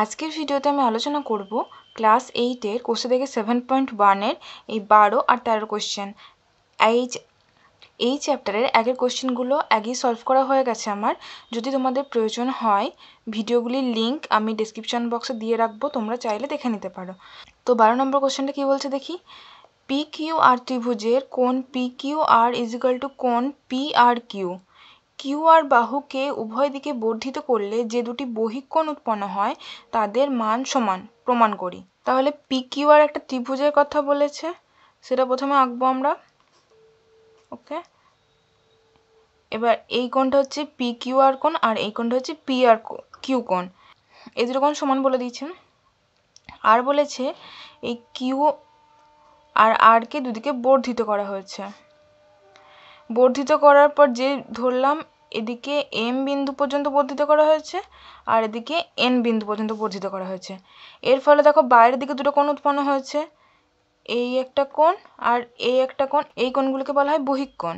আজকের ভিডিওতে আমি আলোচনা করব ক্লাস এইটের কোশ্চেন থেকে সেভেন পয়েন্ট ওয়ানের এই বারো আর তেরো কোশ্চেন এই এই চ্যাপ্টারের আগের কোশ্চেনগুলো আগেই সলভ করা হয়ে গেছে আমার যদি তোমাদের প্রয়োজন হয় ভিডিওগুলির লিঙ্ক আমি ডিসক্রিপশন বক্সে দিয়ে রাখবো তোমরা চাইলে দেখে নিতে পারো তো বারো নম্বর কোশ্চেনটা কী বলছে দেখি পি কিউ আর ত্রিভুজের কোন P Q R equal to কোন পি আর কিউ কিউআর বাহুকে উভয় দিকে বর্ধিত করলে যে দুটি বহিকোণ উৎপন্ন হয় তাদের মান সমান প্রমাণ করি তাহলে পি কিউআর একটা ত্রিভুজের কথা বলেছে সেটা প্রথমে আঁকবো আমরা ওকে এবার এই কোণটা হচ্ছে পি কিউআর কোণ আর এই কোণটা হচ্ছে পি আর কিউ কোণ এই দুটো কোণ সমান বলে দিয়েছেন আর বলেছে এই কিউ আর আরকে দুদিকে বর্ধিত করা হয়েছে বর্ধিত করার পর যে ধরলাম এদিকে এম বিন্দু পর্যন্ত বর্ধিত করা হয়েছে আর এদিকে এন বিন্দু পর্যন্ত বর্ধিত করা হয়েছে এর ফলে দেখো বাইরের দিকে দুটো কোণ উৎপন্ন হয়েছে এই একটা কোণ আর এই একটা কোণ এই কোণগুলোকে বলা হয় বহিকোণ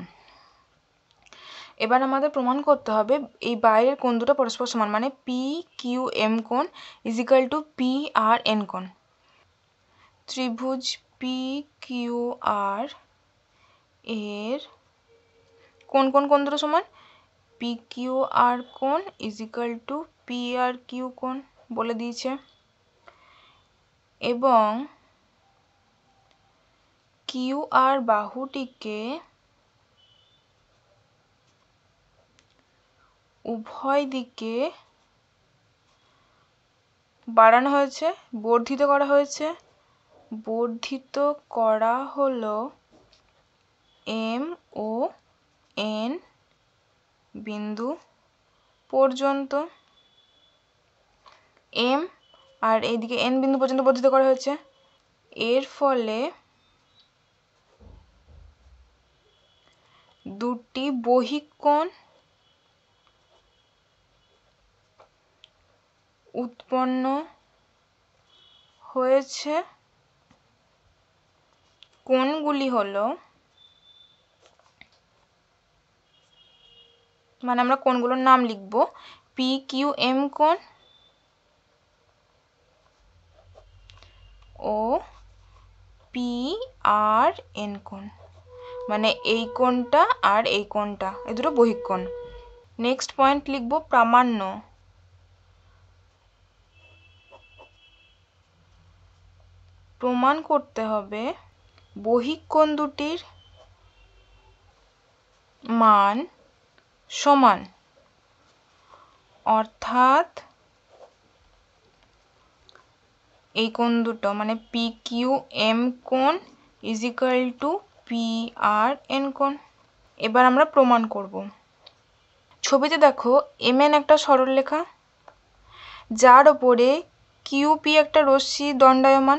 এবার আমাদের প্রমাণ করতে হবে এই বাইরের কোণ দুটো পরস্পর সমান মানে পি কিউ এম কোণ equal to P R N কোণ ত্রিভুজ পি কিউ আর এর কোন কোন কোন দুটো সময় পি কিউ আর কোন is equal to P R Q কোন বলে দিয়েছে এবং কিউ আর বাহুটিকে উভয় দিকে বাড়ানো হয়েছে বর্ধিত করা হয়েছে বর্ধিত করা হলো এম ও এন বিন্দু পর্যন্ত এম আর এইদিকে এন বিন্দু পর্যন্ত বর্ধিত করা হয়েছে এর ফলে দুটি বহিকোণ উৎপন্ন হয়েছে কোণগুলি হলো মানে আমরা কোনগুলোর নাম লিখব পি কিউ এম কোন ও পি আর এন কোন মানে এই কোনটা আর এই কোনটা এ দুটো বহিকোণ নেক্সট পয়েন্ট লিখব প্রামাণ্য প্রমাণ করতে হবে বহিকোণ দুটির মান সমান অর্থাৎ এই কোণ দুটো মানে পি কিউ এম কোণ is equal to P R N কোণ এবার আমরা প্রমাণ করব ছবিতে দেখো এম এন একটা লেখা যার ওপরে কিউপি একটা রশ্মি দণ্ডায়মান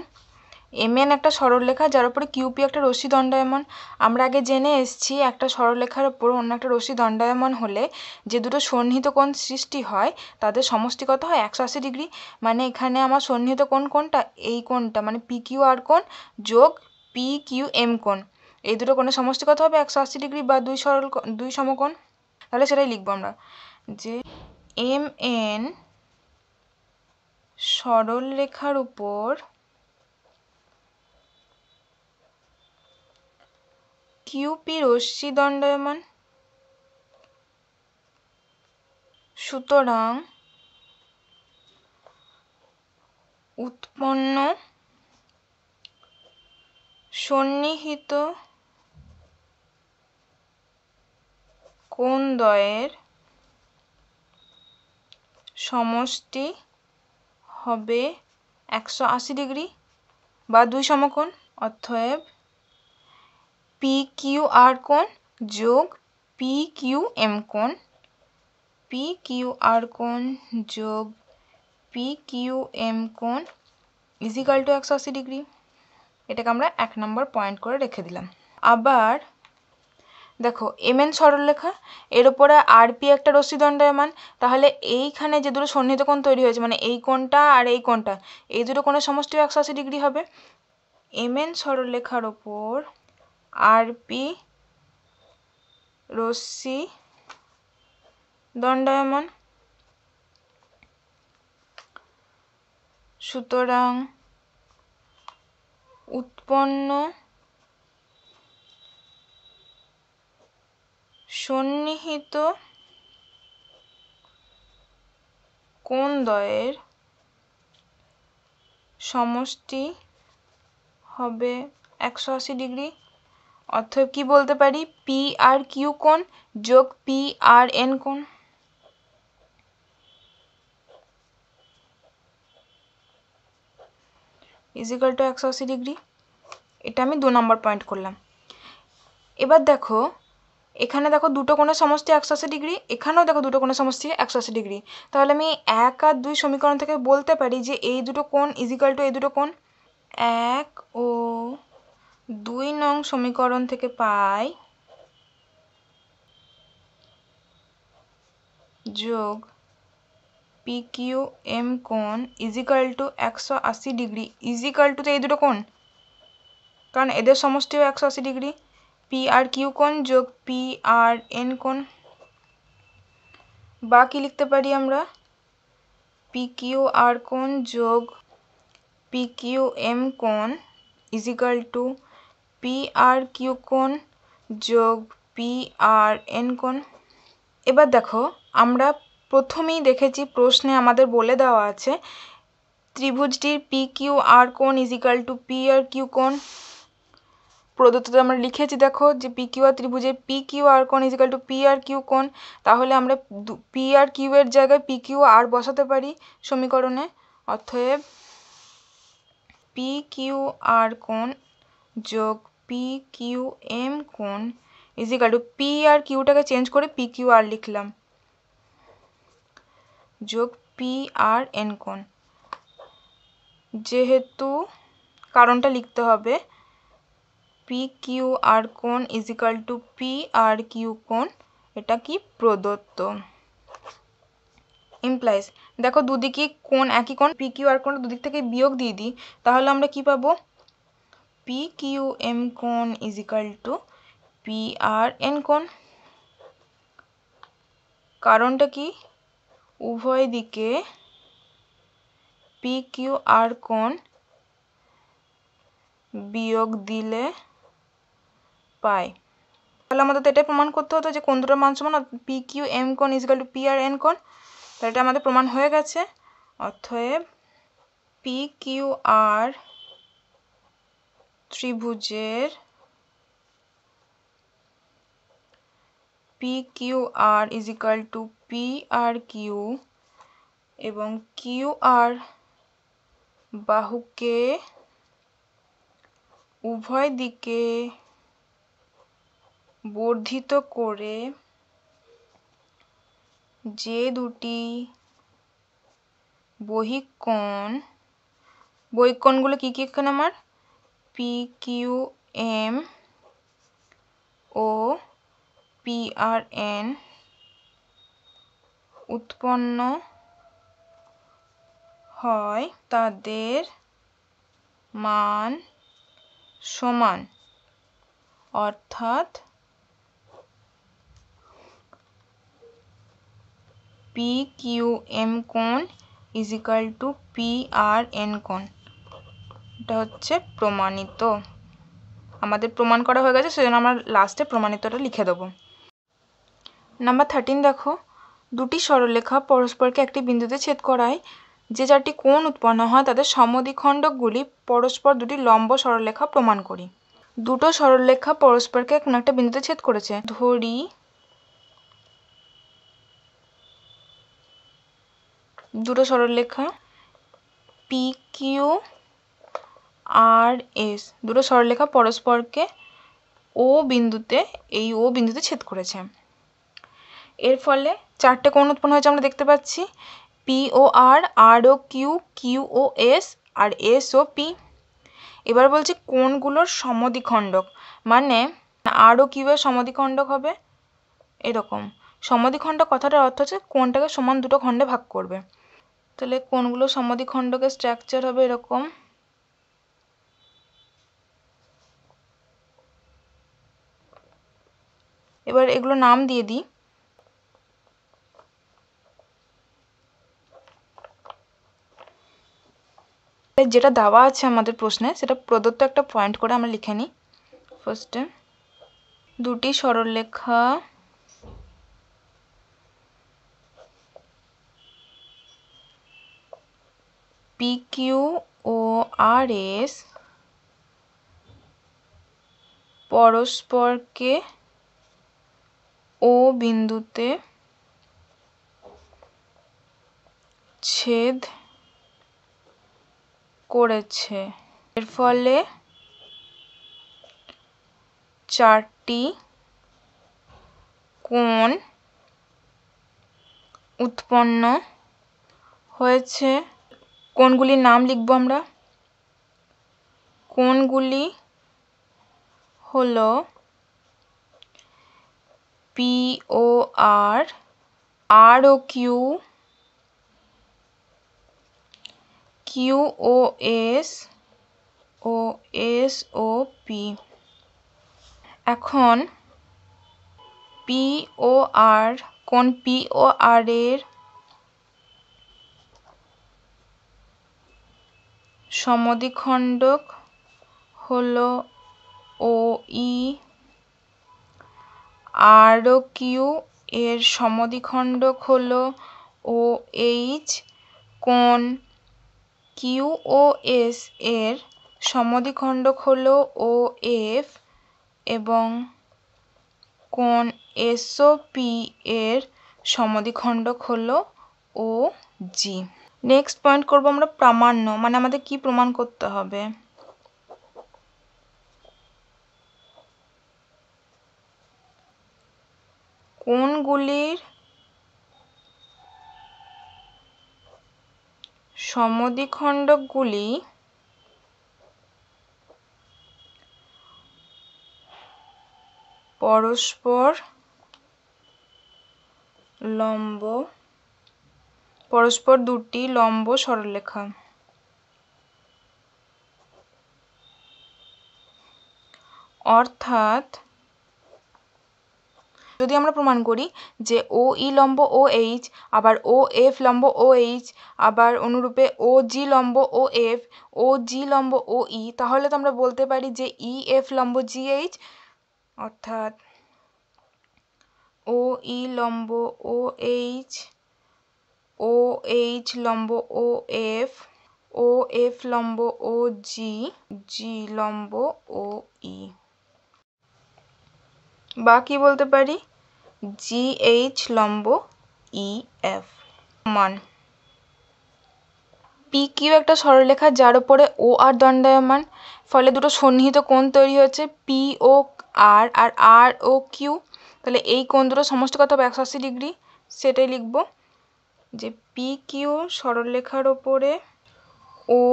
এমএন একটা সরলরেখা যার উপরে কিউপি একটা রশি দণ্ডায়মন আমরা আগে জেনে এসছি একটা সরলরেখার ওপর অন্য একটা রশি দণ্ডায়মন হলে যে দুটো সন্নিহিত কোণ সৃষ্টি হয় তাদের সমষ্টি কত হয় একশো আশি ডিগ্রি মানে এখানে আমার সন্নিহিত কোণ কোনটা এই কোণটা মানে পি কিউ আর কোণ যোগ পি কিউ এম কোণ এই দুটো কোণের সমষ্টি কত হবে একশো আশি ডিগ্রি বা দুই সরল দুই সমকোণ তাহলে সেটাই লিখবো আমরা যে এম এন সরলরেখার উপর কিউপি রশ্মি দণ্ডায়মান সুতরাং উৎপন্ন সন্নিহিত কোন দ্বয়ের সমষ্টি হবে একশো আশি ডিগ্রি বা দুই সমকোণ অতএব પી ક્યુ આર કોણ যোগ পি কিউ এম কোণ পি কিউ আর কোণ যোগ পি কিউ এম কোণ ইজিক্যাল টু একশো আশি ডিগ্রি এটাকে আমরা এক নম্বর পয়েন্ট করে রেখে দিলাম আবার দেখো এম এন সরলরেখা এর ওপরে আরপি একটা রশ্মি দণ্ডায়মান তাহলে এইখানে যে দুটো সন্নিহিত কোণ তৈরি হয়েছে মানে এই কোণটা আর এই কোণটা এই দুটো কোণের সমষ্টিও একশো আশি ডিগ্রি হবে এম এন সরলরেখার ওপর আরপি রশ্মি দণ্ডায়মন সুতরাং উৎপন্ন সন্নিহিত কোন দয়ের সমষ্টি হবে একশো আশি ডিগ্রি অর্থ কি বলতে পারি পি আর কিউ কোণ যোগ পি আর এন কোণ ইজিক্যাল টু একশো আশি ডিগ্রি এটা আমি দু নম্বর পয়েন্ট করলাম এবার দেখো এখানে দেখো দুটো কোনো সমষ্টি একশো আশি ডিগ্রি এখানেও দেখো দুটো কোনো সমষ্টি একশো আশি ডিগ্রি তাহলে আমি এক আর দুই সমীকরণ থেকে বলতে পারি যে এই দুটো কোণ ইজিক্যাল টু এই দুটো কোণ এক ও দুই নং সমীকরণ থেকে পাই যোগ পি কিউ এম কোন ইজিক্যাল টু একশো আশি ডিগ্রি ইজিক্যাল টু তো এই দুটো কোন কারণ এদের সমষ্টিও একশো আশি ডিগ্রি পি আর কিউ কোন যোগ পি আর এন কোন বা কি লিখতে পারি আমরা পি কিউ আর কোন যোগ পি কিউ এম কোন is equal to P R Q কোণ যোগ পি আর এন কোণ এবার দেখো আমরা প্রথমেই দেখেছি প্রশ্নে আমাদের বলে দেওয়া আছে ত্রিভুজটির পি কিউ আর কোণ equal to P R Q কোণ প্রদত্ত আমরা লিখেছি দেখো যে পি কিউ আর ত্রিভুজের পি কিউ আর কোণ equal to P R Q কোণ তাহলে আমরা পি আর কিউ এর জায়গায় পি কিউ আর বসাতে পারি সমীকরণে অতএব পি কিউ আর কোণ যোগ পি কিউ এম কোণ ইজিকাল টু পি আর কিউটাকে চেঞ্জ করে পি কিউ আর লিখলাম যোগ পি আর এন কোণ যেহেতু কারণটা লিখতে হবে পি কিউ আর কোণ equal to P R Q কোণ এটা কি প্রদত্ত ইমপ্লাইজ দেখো দুদিকে কোণ একই কোণ পি কিউ কোণ দুদিক থেকে বিয়োগ দিয়ে দিই তাহলে আমরা কি পাবো PQM cone is equal to PRN কোণ কারণটা কি উভয় দিকে PQR কোণ বিয়োগ দিলে পাই তাহলে আমাদের তো এটাই প্রমাণ করতে হতো যে কোন দুটোর মান সমান পি কিউ এম কোন is equal to P R N কোণ তাহলে এটা আমাদের প্রমাণ হয়ে গেছে অথব পি কিউ আর ত্রিভুজের P Q R is PRQ to P R Q এবং কিউ আর বাহুকে উভয় দিকে বর্ধিত করে যে দুটি বহিকোণ বহিকোণগুলো কী কী এখানে আমার পি কিউ এম ও পি আর এন উৎপন্ন হয় তাদের মান সমান অর্থাৎ পি কিউ এম কোন is to P R N কোন এটা হচ্ছে প্রমাণিত আমাদের প্রমাণ করা হয়ে গেছে সেজন্য আমরা লাস্টে প্রমাণিতটা লিখে দেবো নাম্বার থার্টিন দেখো দুটি সরলরেখা পরস্পরকে একটি বিন্দুতে ছেদ করায় যে চারটি কোণ উৎপন্ন হয় তাদের সমদ্বিখণ্ডকগুলি পরস্পর দুটি লম্ব সরলরেখা প্রমাণ করি দুটো সরলরেখা পরস্পরকে কোনো একটা বিন্দুতে ছেদ করেছে ধরি দুটো সরলরেখা পি কিউ আর এস দুটো সরলেখা পরস্পরকে ও বিন্দুতে এই ও বিন্দুতে ছেদ করেছে এর ফলে চারটে কোণ উৎপন্ন হয়েছে আমরা দেখতে পাচ্ছি P O R R O Q Q O S R S O P এবার বলছি কোণগুলোর সমদিখণ্ডক মানে আর ও কিউ এর সমদিখণ্ডক হবে এরকম সমদ্বিখণ্ডক কথাটার অর্থ হচ্ছে কোণটাকে সমান দুটো খণ্ডে ভাগ করবে তাহলে কোণগুলো সমদিখণ্ডকের স্ট্রাকচার হবে এরকম এবার এগুলো নাম দিয়ে দিই যেটা দেওয়া আছে আমাদের প্রশ্নে সেটা প্রদত্ত একটা পয়েন্ট করে আমরা লিখে নিই ফার্স্টে দুটি সরলরেখা পিকিউ ও আর এস পরস্পরকে ও বিন্দুতে ছেদ করেছে এর ফলে চারটি কোণ উৎপন্ন হয়েছে কোনগুলির নাম লিখব আমরা কোনগুলি হলো P O R R O Q Q O S O S O P এখন পি ও আর কোন পি ও আর এর সমদ্বিখণ্ডক হলো ও ই e আরও কিউ এর সমদ্বিখণ্ডক কোন কিউ কোণ এস এর সমদ্বিখণ্ডক হলো ওএফ এবং কোণ পি এর সমদ্বিখণ্ডক ও জি নেক্সট পয়েন্ট করব আমরা প্রামাণ্য মানে আমাদের কি প্রমাণ করতে হবে কোনগুলির সমদিখণ্ডকগুলি পরস্পর লম্ব পরস্পর দুটি লম্ব সরলরেখা অর্থাৎ যদি আমরা প্রমাণ করি যে ও ই e লম্ব ও এইচ আবার ও এফ লম্ব ও এইচ আবার অনুরূপে ও জি লম্ব ও এফ ও জি লম্ব ও ই e, তাহলে তো আমরা বলতে পারি যে ই e, এফ লম্ব জি এইচ অর্থাৎ ও ই লম্ব ও এইচ ও এইচ লম্ব ও এফ ও এফ লম্ব ও জি জি লম্ব ও ই বা কী বলতে পারি জি এইচ লম্ব ই এফ মান পি কিউ একটা সরলরেখা যার উপরে ও আর দণ্ডায়মান ফলে দুটো সন্নিহিত কোণ তৈরি হচ্ছে পি ও আর আর আর ও কিউ তাহলে এই কোণ দুটো সমস্ত কথা হবে একশো ডিগ্রি সেটাই লিখব যে পি কিউ সরলরেখার ওপরে ও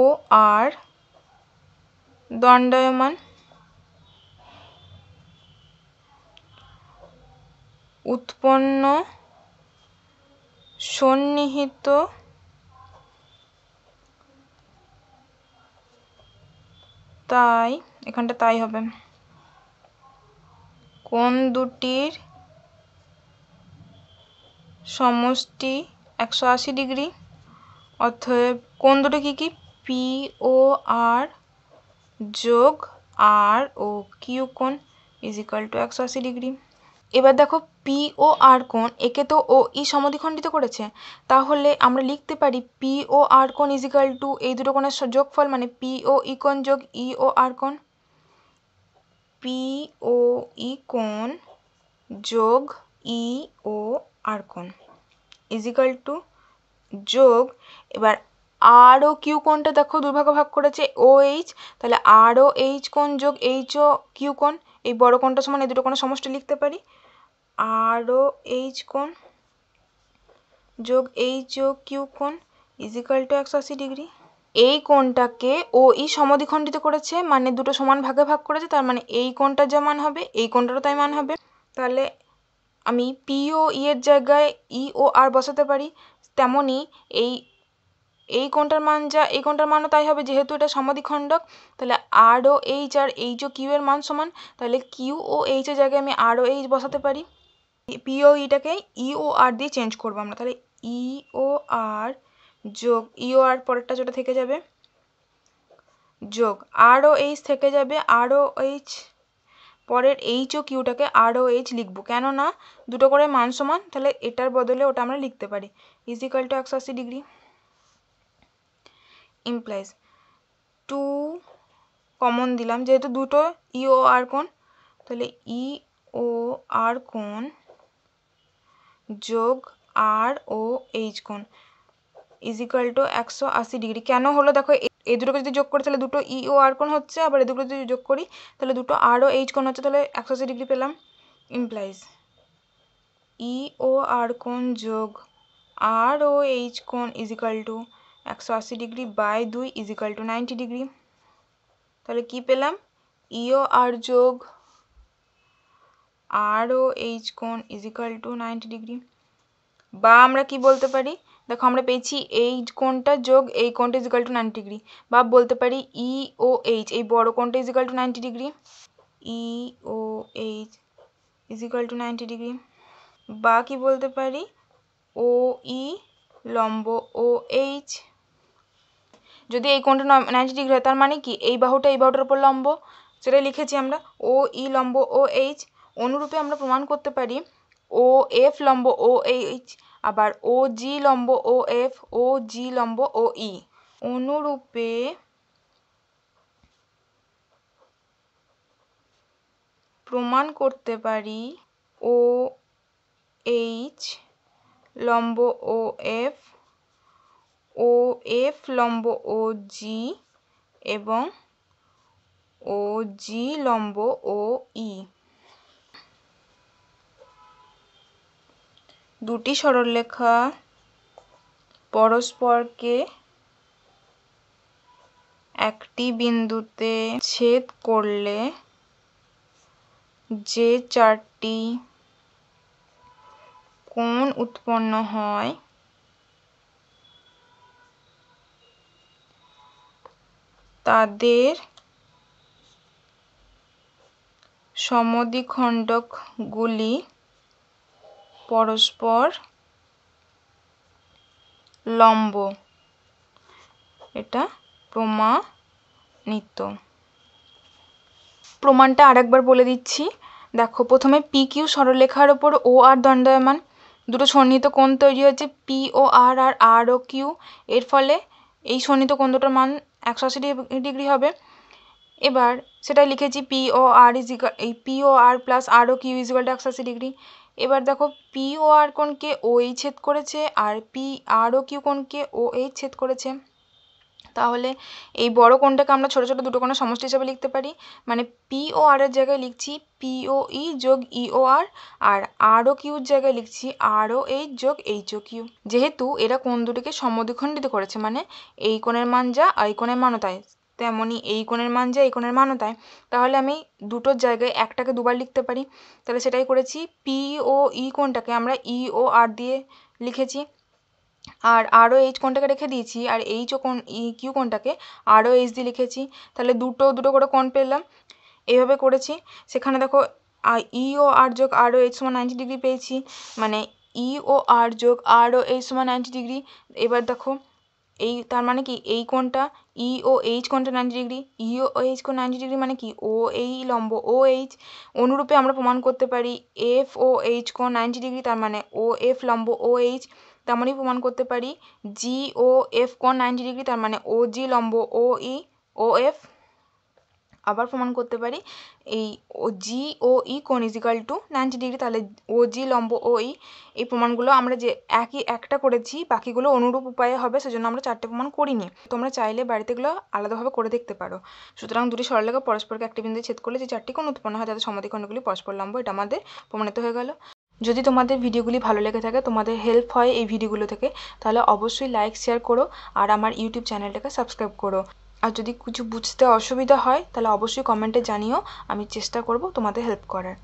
আর দণ্ডায়মান উৎপন্ন সন্নিহিত তাই এখানটা তাই হবে কোন দুটির সমষ্টি একশো আশি ডিগ্রি অথব কোন দুটো কী কী পি ও আর যোগ আর ও কিউ কোন ইজিক্যাল টু একশো আশি ডিগ্রি এবার দেখো পি ও আর কোন একে তো ও ই সমদিখণ্ডিত করেছে তাহলে আমরা লিখতে পারি পি ও আর কোন ইজিক্যাল টু এই দুটো কোণের যোগফল মানে পি ও ই কোন যোগ ই e ও আর কোন পি ও ই কোন যোগ ই e ও আর কোন ইজিক্যাল টু যোগ এবার আর ও কিউ কোনটা দেখো দুর্ভাগ্য ভাগ করেছে ও এইচ তাহলে আর ও এইচ কোন যোগ এইচ ও কিউ কোন এই বড় কোনটা সমান এই দুটো কোনো সমষ্টি লিখতে পারি আরও এইচ কোণ যোগ এইচ যোগ কিউ কোণ ইজিক্যাল টু একশো আশি ডিগ্রি এই কোণটাকে ও ই সমদ্বিখণ্ডিত করেছে মানে দুটো সমান ভাগে ভাগ করেছে তার মানে এই কোণটার যা মান হবে এই কোণটারও তাই মান হবে তাহলে আমি পিও ইয়ের জায়গায় ই ও আর বসাতে পারি তেমনই এই এই কোণটার মান যা এই কোণটার মানও তাই হবে যেহেতু এটা সমদ্বিখণ্ডক তাহলে আর ও এইচ আর এইচ ও কিউ এর মান সমান তাহলে কিউ ও এইচের জায়গায় আমি আর ও এইচ বসাতে পারি পিওইটাকে ইও e আর দিয়ে চেঞ্জ করবো আমরা তাহলে ইও e আর যোগ ইও e আর পরেরটা যেটা থেকে যাবে যোগ আরও এইচ থেকে যাবে আরও এইচ পরের এইচ ও কিউটাকে আরও এইচ লিখব কেননা দুটো করে মান সমান তাহলে এটার বদলে ওটা আমরা লিখতে পারি ইজিক্যাল টু একশো আশি ডিগ্রি ইমপ্লাইজ টু কমন দিলাম যেহেতু দুটো ইও আর কোন তাহলে ই ও আর কোন যোগ আর ও এইচ কোণ ইজ ইকুয়াল টু একশো আশি ডিগ্রি কেন হলো দেখো এই দুটোকে যদি যোগ করি তাহলে দুটো ই ও আর কোণ হচ্ছে আবার এই দুটো যদি যোগ করি তাহলে দুটো আর ও এইচ কোণ হচ্ছে তাহলে একশো আশি ডিগ্রি পেলাম ইমপ্লাইজ ই ও আর কোণ যোগ আর ও এইচ কোণ ইজ ইকুয়াল টু একশো আশি ডিগ্রি বাই দুই is equal to ninety degree তাহলে কি পেলাম ইও আর যোগ আরও এইচ কোন ইকাল টু নাইনটি ডিগ্রি বা আমরা কি বলতে পারি দেখো আমরা পেয়েছি এইচ কোনটা যোগ এই কোনটা ইজ টু নাইনটি ডিগ্রি বা বলতে পারি ই ও এইচ এই বড় কোনটা is equal to ninety degree E O H is equal to ninety degree বা কি বলতে পারি ও ই e লম্ব ও এইচ যদি এই কোণটা নাইনটি ডিগ্রি হয় তার মানে কি এই বাহুটা এই বাহুটার উপর লম্ব সেটাই লিখেছি আমরা ও ই e লম্ব ও এইচ অনুরূপে আমরা প্রমাণ করতে পারি ও এফ লম্ব ও এইচ আবার ও জি লম্ব ও এফ ও জি লম্ব ও ই অনুরূপে প্রমাণ করতে পারি ও এইচ লম্ব ও এফ ও এফ লম্ব ও জি এবং ও জি লম্ব ও ই দুটি সরলরেখা পরস্পরকে একটি বিন্দুতে ছেদ করলে যে চারটি কোণ উৎপন্ন হয় তাদের সমদ্বিখণ্ডকগুলি পরস্পর লম্ব এটা প্রমাণিত প্রমাণটা আরেকবার বলে দিচ্ছি দেখো প্রথমে পি কিউ সরলেখার ওপর ও আর দণ্ডায়মান দুটো সন্নিহিত কোণ তৈরি হয়েছে পি ও আর আর আর ও কিউ এর ফলে এই সন্নিহিত কোণ দুটোর মান একশো আশি ডিগ্রি হবে এবার সেটা লিখেছি পি ও আর ইজিকাল এই P O R plus R O Q is equal to একশো আশি ডিগ্রি এবার দেখো পি ও আর কোনকে ও এই ছেদ করেছে আর পি আর ও কিউ কোনকে ও এই ছেদ করেছে তাহলে এই বড় কোনটাকে আমরা ছোট ছোট দুটো কোনো সমষ্টি হিসাবে লিখতে পারি মানে পি ও আর এর জায়গায় লিখছি পি ও ই যোগ ই e ও আর আর আর ও কিউর জায়গায় লিখছি আর ও এইচ যোগ এইচ ও কিউ যেহেতু এরা কোন দুটিকে সমদ্বিখণ্ডিত করেছে মানে এই কোণের মান যা আর এই কোণের মানও তাই তেমনই এই কোণের মান যায় এই কোণের মানও তাই তাহলে আমি দুটোর জায়গায় একটাকে দুবার লিখতে পারি তাহলে সেটাই করেছি পি ও ই কোণটাকে আমরা ই ও আর দিয়ে লিখেছি আর আরও এইচ কোণটাকে রেখে দিয়েছি আর এইচ ও কোণ ই কিউ কোণটাকে আরও এইচ দিয়ে লিখেছি তাহলে দুটো দুটো করে কোণ পেলাম এইভাবে করেছি সেখানে দেখো ই ও আর যোগ আরও এইচ সমান নাইনটি ডিগ্রি পেয়েছি মানে ই ও আর যোগ আরও এইচ সমান নাইনটি ডিগ্রি এবার দেখো এই তার মানে কি এই কোণটা ই ও এইচ কোণটা ninety degree E O H কোণ নাইনটি ডিগ্রি মানে কি ও এই লম্ব ও এইচ অনুরূপে আমরা প্রমাণ করতে পারি এফ ও এইচ কোণ নাইনটি ডিগ্রি তার মানে ও এফ লম্ব ও এইচ তেমনই প্রমাণ করতে পারি জি ও এফ কোণ নাইনটি ডিগ্রি তার মানে ও জি লম্ব ও ই ও এফ আবার প্রমাণ করতে পারি এই ও জি ও ই কোন is equal to ninety degree তাহলে ও জি লম্ব ও ই e, এই প্রমাণগুলো আমরা যে একই একটা করেছি বাকিগুলো অনুরূপ উপায়ে হবে সেজন্য আমরা চারটে প্রমাণ করিনি তোমরা চাইলে বাড়িতে এগুলো আলাদাভাবে করে দেখতে পারো সুতরাং দুটি সরলেখা পরস্পরকে একটি বিন্দু ছেদ করলে যে চারটি কোণ উৎপন্ন হয় তাদের সমধিকণগুলি পরস্পর লম্ব এটা আমাদের প্রমাণিত হয়ে গেল যদি তোমাদের ভিডিওগুলি ভালো লেগে থাকে তোমাদের হেল্প হয় এই ভিডিওগুলো থেকে তাহলে অবশ্যই লাইক শেয়ার করো আর আমার ইউটিউব চ্যানেলটাকে সাবস্ক্রাইব করো আর যদি কিছু বুঝতে অসুবিধা হয় তাহলে অবশ্যই কমেন্টে জানিও আমি চেষ্টা করব তোমাদের হেল্প করার